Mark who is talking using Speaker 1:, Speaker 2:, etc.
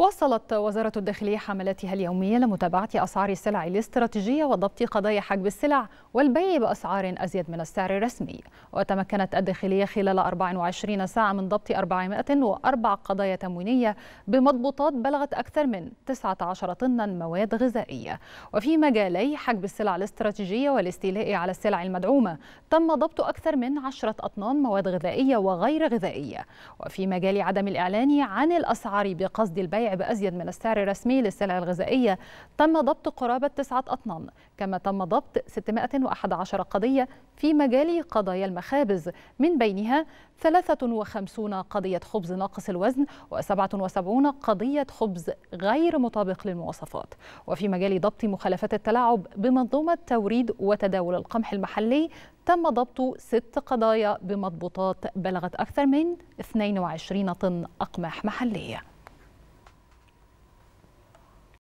Speaker 1: واصلت وزارة الداخلية حملاتها اليومية لمتابعة أسعار السلع الاستراتيجية وضبط قضايا حجب السلع والبيع بأسعار أزيد من السعر الرسمي وتمكنت الداخلية خلال 24 ساعة من ضبط 404 قضايا تموينية بمضبوطات بلغت أكثر من 19 طنا مواد غذائية وفي مجالي حجب السلع الاستراتيجية والاستيلاء على السلع المدعومة تم ضبط أكثر من 10 أطنان مواد غذائية وغير غذائية وفي مجال عدم الإعلان عن الأسعار بقصد البيع بأزيد من السعر الرسمي للسلع الغذائية تم ضبط قرابة تسعة أطنان كما تم ضبط 611 قضية في مجال قضايا المخابز من بينها 53 قضية خبز ناقص الوزن و77 قضية خبز غير مطابق للمواصفات وفي مجال ضبط مخالفات التلاعب بمنظومة توريد وتداول القمح المحلي تم ضبط ست قضايا بمضبوطات بلغت أكثر من 22 طن أقماح محلية